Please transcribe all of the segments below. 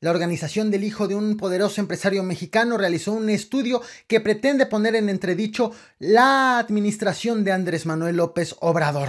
La organización del hijo de un poderoso empresario mexicano realizó un estudio que pretende poner en entredicho la administración de Andrés Manuel López Obrador.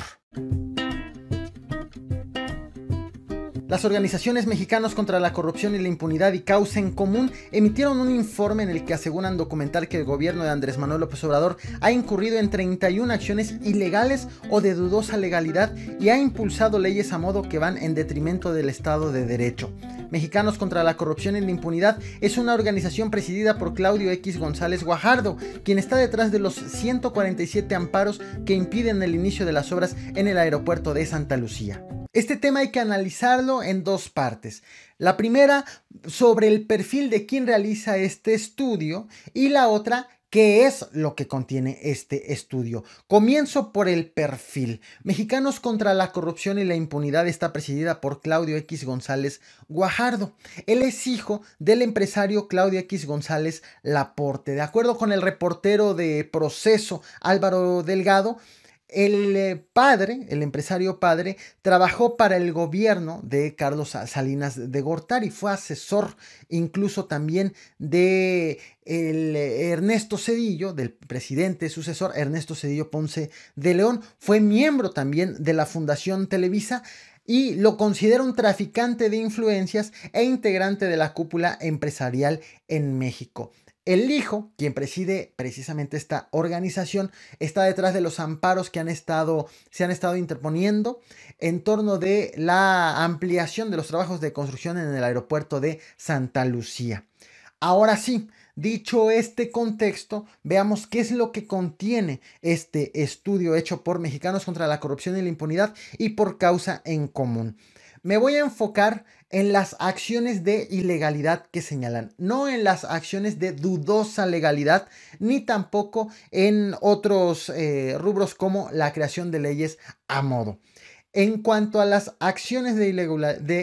Las organizaciones mexicanas contra la corrupción y la impunidad y causa en común emitieron un informe en el que aseguran documentar que el gobierno de Andrés Manuel López Obrador ha incurrido en 31 acciones ilegales o de dudosa legalidad y ha impulsado leyes a modo que van en detrimento del Estado de Derecho. Mexicanos contra la Corrupción y la Impunidad es una organización presidida por Claudio X González Guajardo, quien está detrás de los 147 amparos que impiden el inicio de las obras en el aeropuerto de Santa Lucía. Este tema hay que analizarlo en dos partes. La primera sobre el perfil de quien realiza este estudio y la otra ¿Qué es lo que contiene este estudio? Comienzo por el perfil. Mexicanos contra la corrupción y la impunidad está presidida por Claudio X González Guajardo. Él es hijo del empresario Claudio X González Laporte. De acuerdo con el reportero de proceso Álvaro Delgado, el eh, padre, el empresario padre, trabajó para el gobierno de Carlos Salinas de Gortari, fue asesor incluso también de Ernesto Cedillo, del presidente sucesor Ernesto Cedillo Ponce de León, fue miembro también de la Fundación Televisa y lo considera un traficante de influencias e integrante de la cúpula empresarial en México. El hijo, quien preside precisamente esta organización, está detrás de los amparos que se han estado interponiendo en torno de la ampliación de los trabajos de construcción en el aeropuerto de Santa Lucía. Ahora sí, dicho este contexto, veamos qué es lo que contiene este estudio hecho por Mexicanos contra la Corrupción y la Impunidad y por causa en común me voy a enfocar en las acciones de ilegalidad que señalan, no en las acciones de dudosa legalidad, ni tampoco en otros eh, rubros como la creación de leyes a modo. En cuanto a las acciones de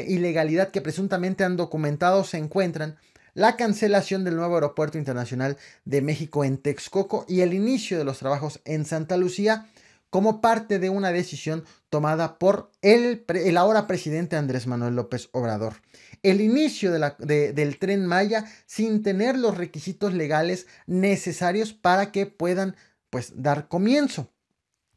ilegalidad que presuntamente han documentado, se encuentran la cancelación del nuevo aeropuerto internacional de México en Texcoco y el inicio de los trabajos en Santa Lucía, como parte de una decisión tomada por el, ahora presidente Andrés Manuel López Obrador. El inicio del tren Maya sin tener los requisitos legales necesarios para que puedan pues dar comienzo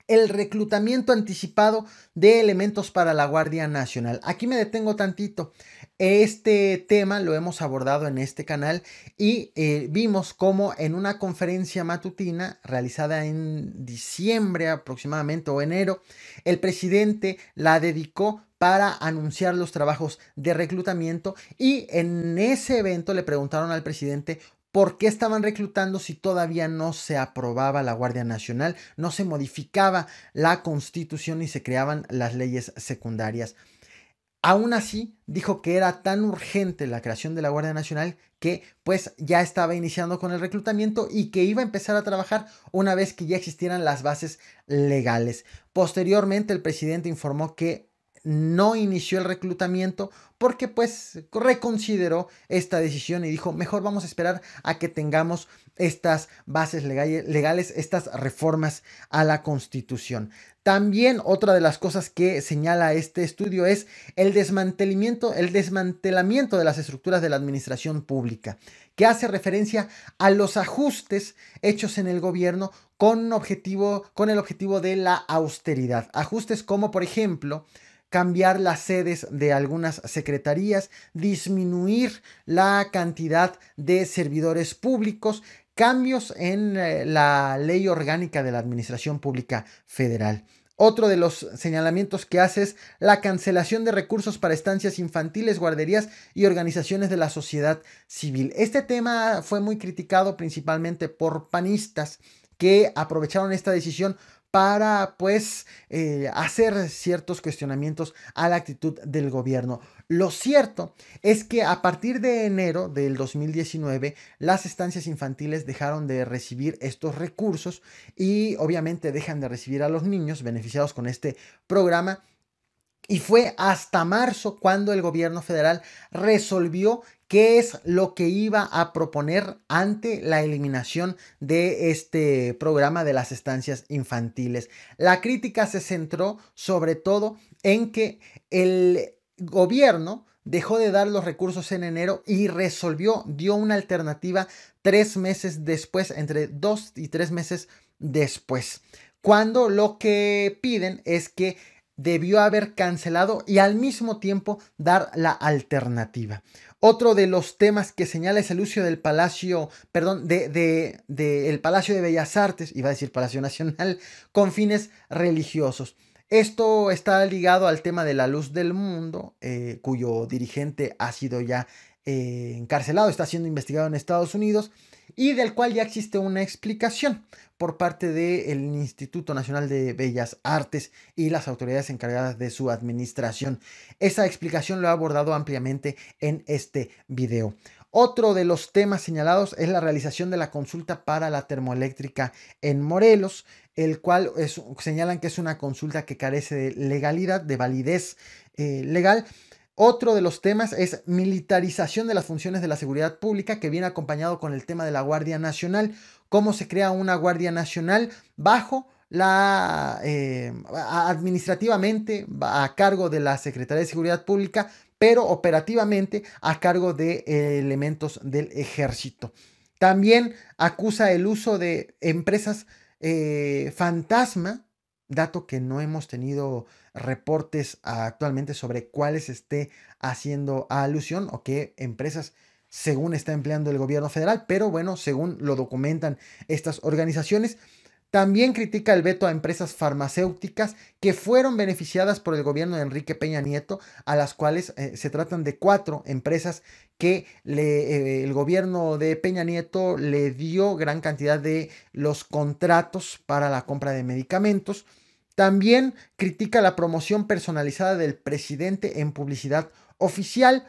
el reclutamiento anticipado de elementos para la Guardia Nacional. Aquí me detengo tantito. Este tema lo hemos abordado en este canal y eh, vimos cómo en una conferencia matutina realizada en diciembre aproximadamente o enero, el presidente la dedicó para anunciar los trabajos de reclutamiento y en ese evento le preguntaron al presidente ¿Por qué estaban reclutando si todavía no se aprobaba la Guardia Nacional, no se modificaba la constitución y se creaban las leyes secundarias? Aún así, dijo que era tan urgente la creación de la Guardia Nacional que pues ya estaba iniciando con el reclutamiento y que iba a empezar a trabajar una vez que ya existieran las bases legales. Posteriormente, el presidente informó que no inició el reclutamiento porque pues reconsideró esta decisión y dijo, mejor vamos a esperar a que tengamos estas bases legales, estas reformas a la Constitución. También otra de las cosas que señala este estudio es el desmantelamiento, el desmantelamiento de las estructuras de la administración pública, que hace referencia a los ajustes hechos en el gobierno con objetivo con el objetivo de la austeridad. Ajustes como por ejemplo cambiar las sedes de algunas secretarías, disminuir la cantidad de servidores públicos, cambios en eh, la ley orgánica de la Administración Pública Federal. Otro de los señalamientos que hace es la cancelación de recursos para estancias infantiles, guarderías y organizaciones de la sociedad civil. Este tema fue muy criticado principalmente por panistas que aprovecharon esta decisión para pues eh, hacer ciertos cuestionamientos a la actitud del gobierno. Lo cierto es que a partir de enero del 2019 las estancias infantiles dejaron de recibir estos recursos y obviamente dejan de recibir a los niños beneficiados con este programa. Y fue hasta marzo cuando el gobierno federal resolvió qué es lo que iba a proponer ante la eliminación de este programa de las estancias infantiles. La crítica se centró sobre todo en que el gobierno dejó de dar los recursos en enero y resolvió, dio una alternativa tres meses después, entre dos y tres meses después, cuando lo que piden es que debió haber cancelado y al mismo tiempo dar la alternativa. Otro de los temas que señala es el uso del Palacio, perdón, de, Palacio de Bellas Artes, iba a decir Palacio Nacional, con fines religiosos. Esto está ligado al tema de la luz del mundo, eh, cuyo dirigente ha sido ya eh, encarcelado, está siendo investigado en Estados Unidos y del cual ya existe una explicación por parte del Instituto Nacional de Bellas Artes y las autoridades encargadas de su administración. Esa explicación lo ha abordado ampliamente en este video. Otro de los temas señalados es la realización de la consulta para la termoeléctrica en Morelos, el cual señalan que es una consulta que carece de legalidad, de validez eh, legal otro de los temas es militarización de las funciones de la seguridad pública, que viene acompañado con el tema de la Guardia Nacional, cómo se crea una Guardia Nacional bajo la eh, administrativamente a cargo de la Secretaría de Seguridad Pública, pero operativamente a cargo de eh, elementos del ejército. También acusa el uso de empresas eh, fantasma dato que no hemos tenido reportes actualmente sobre cuáles esté haciendo alusión o qué empresas según está empleando el gobierno federal, pero bueno, según lo documentan estas organizaciones, también critica el veto a empresas farmacéuticas que fueron beneficiadas por el gobierno de Enrique Peña Nieto, a las cuales eh, se tratan de cuatro empresas que eh, el gobierno de Peña Nieto le dio gran cantidad de los contratos para la compra de medicamentos. También critica la promoción personalizada del presidente en publicidad oficial.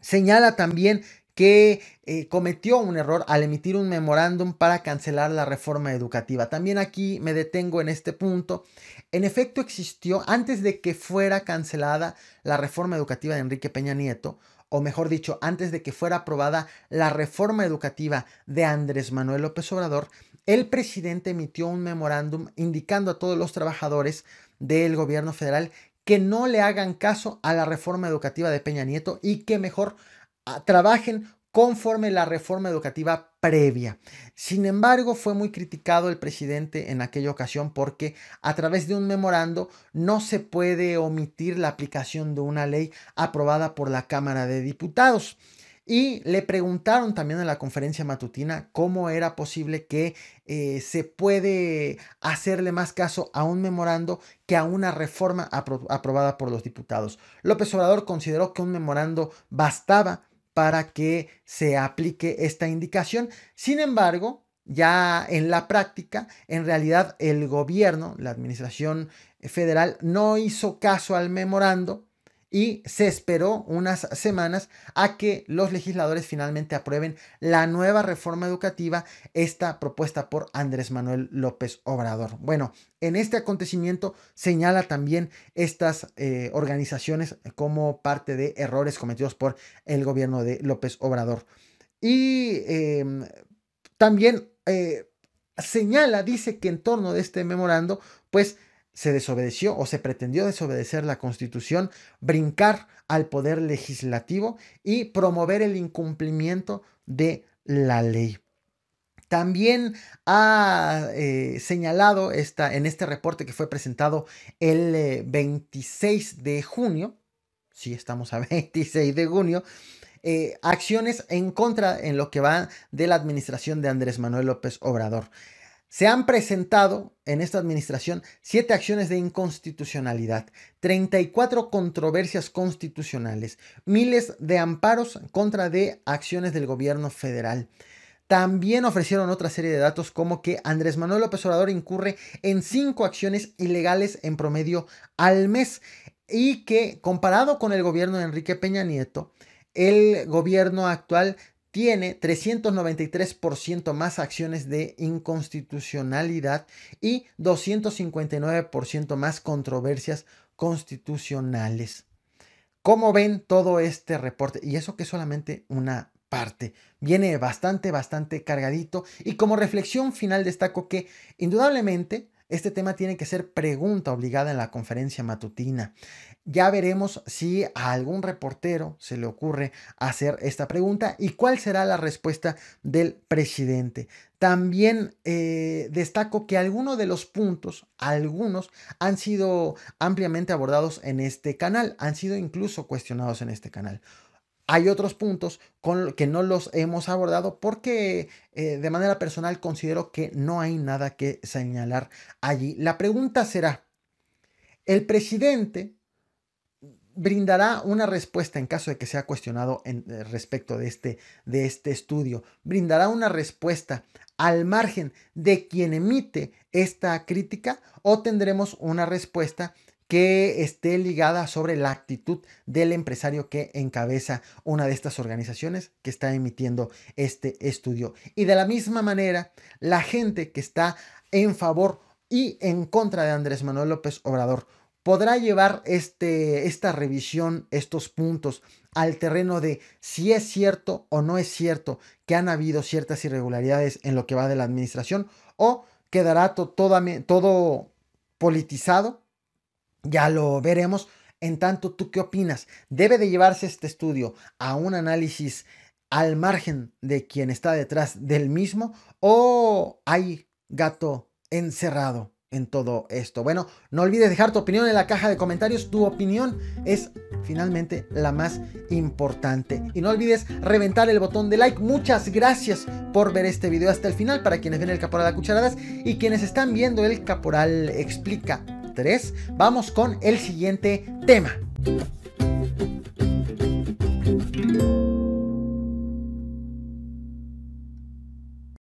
Señala también que eh, cometió un error al emitir un memorándum para cancelar la reforma educativa. También aquí me detengo en este punto. En efecto existió, antes de que fuera cancelada la reforma educativa de Enrique Peña Nieto, o mejor dicho, antes de que fuera aprobada la reforma educativa de Andrés Manuel López Obrador, el presidente emitió un memorándum indicando a todos los trabajadores del gobierno federal que no le hagan caso a la reforma educativa de Peña Nieto y que mejor trabajen conforme la reforma educativa previa. Sin embargo, fue muy criticado el presidente en aquella ocasión porque a través de un memorando no se puede omitir la aplicación de una ley aprobada por la Cámara de Diputados. Y le preguntaron también en la conferencia matutina cómo era posible que eh, se puede hacerle más caso a un memorando que a una reforma aprobada por los diputados. López Obrador consideró que un memorando bastaba para que se aplique esta indicación. Sin embargo, ya en la práctica, en realidad el gobierno, la administración federal, no hizo caso al memorando y se esperó unas semanas a que los legisladores finalmente aprueben la nueva reforma educativa, esta propuesta por Andrés Manuel López Obrador. Bueno, en este acontecimiento señala también estas eh, organizaciones como parte de errores cometidos por el gobierno de López Obrador. Y em, también eh, señala, dice que en torno de este memorando, pues se desobedeció o se pretendió desobedecer la Constitución, brincar al poder legislativo y promover el incumplimiento de la ley. También ha eh, señalado en este reporte que fue presentado el 26 eh, de junio, si estamos a 26 de junio, eh, acciones en contra en lo que va de la administración de Andrés Manuel López Obrador. Se han presentado en esta administración siete acciones de inconstitucionalidad, 34 controversias constitucionales, miles de amparos contra de acciones del gobierno federal. También ofrecieron otra serie de datos como que Andrés Manuel López Obrador incurre en cinco acciones ilegales en promedio al mes y que comparado con el gobierno de Enrique Peña Nieto, el gobierno actual tiene 393% más acciones de inconstitucionalidad y 259% más controversias constitucionales. ¿Cómo ven todo este reporte? Y eso que es solamente una parte. Viene bastante, bastante cargadito. Y como reflexión final destaco que indudablemente este tema tiene que ser pregunta obligada en la conferencia matutina. Ya veremos si a algún reportero se le ocurre hacer esta pregunta y cuál será la respuesta del presidente. También eh, destaco que algunos de los puntos, algunos, han sido ampliamente abordados en este canal, han sido incluso cuestionados en este canal. Hay otros puntos que no los hemos abordado porque eh, de manera personal considero que no hay nada que señalar allí. La pregunta será, ¿el presidente brindará una respuesta en caso de que sea cuestionado eh, respecto de este, de este estudio? ¿Brindará una respuesta al margen de quien emite esta crítica o tendremos una respuesta que esté ligada sobre la actitud del empresario que encabeza una de estas organizaciones que está emitiendo este estudio. Y de la misma manera, la gente que está en favor y en contra de Andrés Manuel López Obrador podrá llevar este, esta revisión, estos puntos al terreno de si es cierto o no es cierto que han habido ciertas irregularidades en lo que va de la administración o quedará todo politizado ya lo veremos. En tanto, ¿tú qué opinas? ¿Debe de llevarse este estudio a un análisis al margen de quien está detrás del mismo o hay gato encerrado en todo esto? Bueno, no olvides dejar tu opinión en la caja de comentarios. Tu opinión es finalmente la más importante. Y no olvides reventar el botón de like. Muchas gracias por ver este video hasta el final para quienes ven el Caporal a Cucharadas y quienes están viendo el Caporal Explica vamos con el siguiente tema.